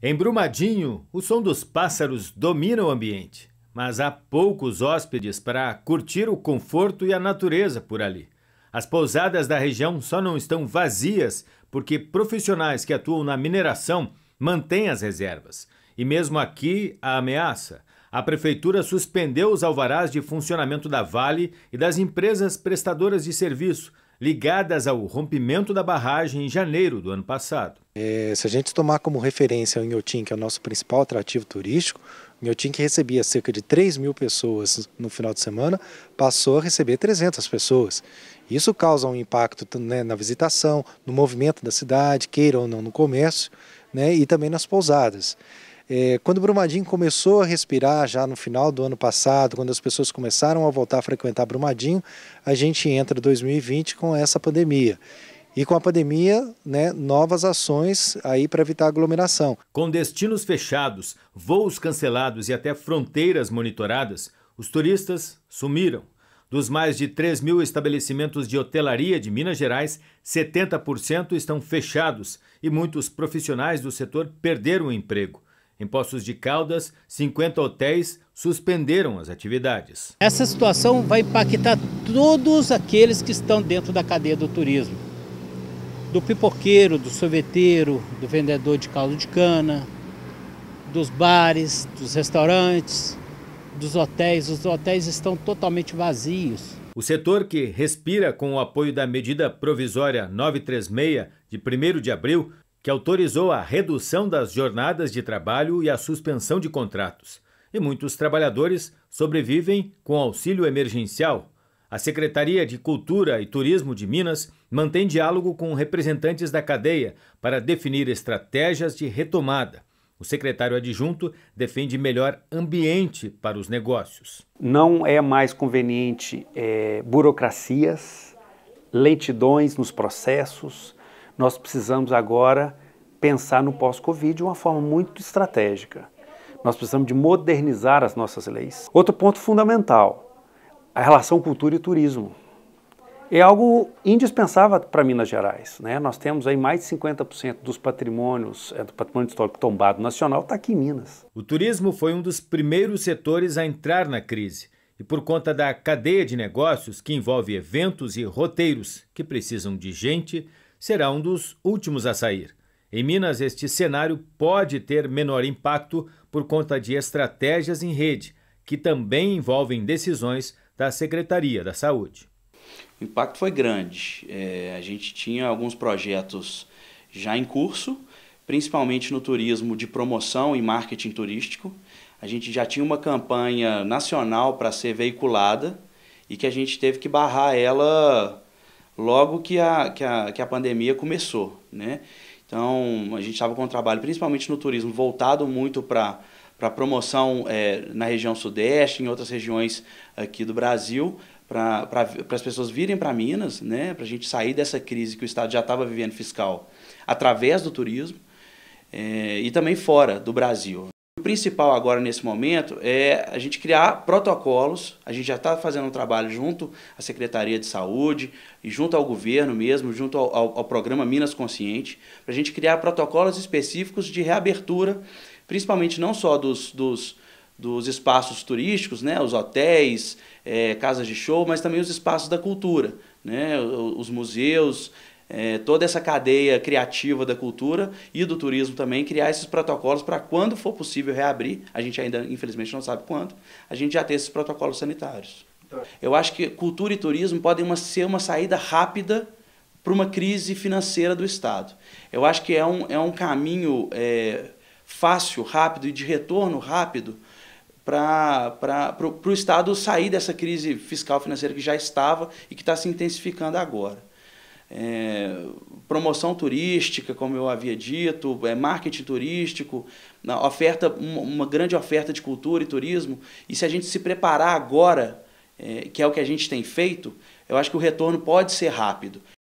Em Brumadinho, o som dos pássaros domina o ambiente, mas há poucos hóspedes para curtir o conforto e a natureza por ali. As pousadas da região só não estão vazias porque profissionais que atuam na mineração mantêm as reservas. E mesmo aqui, a ameaça. A prefeitura suspendeu os alvarás de funcionamento da Vale e das empresas prestadoras de serviço ligadas ao rompimento da barragem em janeiro do ano passado. É, se a gente tomar como referência o Inhotim, que é o nosso principal atrativo turístico, o Inhotim que recebia cerca de 3 mil pessoas no final de semana, passou a receber 300 pessoas. Isso causa um impacto né, na visitação, no movimento da cidade, queira ou não no comércio, né, e também nas pousadas. É, quando Brumadinho começou a respirar já no final do ano passado, quando as pessoas começaram a voltar a frequentar Brumadinho, a gente entra 2020 com essa pandemia. E com a pandemia, né, novas ações aí para evitar aglomeração. Com destinos fechados, voos cancelados e até fronteiras monitoradas, os turistas sumiram. Dos mais de 3 mil estabelecimentos de hotelaria de Minas Gerais, 70% estão fechados e muitos profissionais do setor perderam o emprego. Em Poços de Caldas, 50 hotéis suspenderam as atividades. Essa situação vai impactar todos aqueles que estão dentro da cadeia do turismo. Do pipoqueiro, do sorveteiro, do vendedor de caldo de cana, dos bares, dos restaurantes, dos hotéis. Os hotéis estão totalmente vazios. O setor que respira com o apoio da medida provisória 936, de 1 de abril, que autorizou a redução das jornadas de trabalho e a suspensão de contratos. E muitos trabalhadores sobrevivem com auxílio emergencial. A Secretaria de Cultura e Turismo de Minas mantém diálogo com representantes da cadeia para definir estratégias de retomada. O secretário adjunto defende melhor ambiente para os negócios. Não é mais conveniente é, burocracias, lentidões nos processos, nós precisamos agora pensar no pós-Covid de uma forma muito estratégica. Nós precisamos de modernizar as nossas leis. Outro ponto fundamental, a relação cultura e turismo. É algo indispensável para Minas Gerais. Né? Nós temos aí mais de 50% dos patrimônios, é, do patrimônio histórico tombado nacional, está aqui em Minas. O turismo foi um dos primeiros setores a entrar na crise. E por conta da cadeia de negócios que envolve eventos e roteiros que precisam de gente, será um dos últimos a sair. Em Minas, este cenário pode ter menor impacto por conta de estratégias em rede, que também envolvem decisões da Secretaria da Saúde. O impacto foi grande. É, a gente tinha alguns projetos já em curso, principalmente no turismo de promoção e marketing turístico. A gente já tinha uma campanha nacional para ser veiculada e que a gente teve que barrar ela logo que a, que a, que a pandemia começou. Né? Então, a gente estava com um trabalho, principalmente no turismo, voltado muito para para promoção é, na região sudeste, em outras regiões aqui do Brasil, para as pessoas virem para Minas, né, para a gente sair dessa crise que o Estado já estava vivendo fiscal através do turismo é, e também fora do Brasil principal agora nesse momento é a gente criar protocolos. A gente já está fazendo um trabalho junto à Secretaria de Saúde e junto ao governo mesmo, junto ao, ao, ao programa Minas Consciente, para a gente criar protocolos específicos de reabertura, principalmente não só dos, dos dos espaços turísticos, né, os hotéis, é, casas de show, mas também os espaços da cultura, né, os museus, é, toda essa cadeia criativa da cultura e do turismo também, criar esses protocolos para quando for possível reabrir, a gente ainda infelizmente não sabe quando, a gente já ter esses protocolos sanitários. Tá. Eu acho que cultura e turismo podem uma, ser uma saída rápida para uma crise financeira do Estado. Eu acho que é um, é um caminho é, fácil, rápido e de retorno rápido para o Estado sair dessa crise fiscal financeira que já estava e que está se intensificando agora é, promoção turística, como eu havia dito, é, marketing turístico, oferta, uma grande oferta de cultura e turismo. E se a gente se preparar agora, é, que é o que a gente tem feito, eu acho que o retorno pode ser rápido.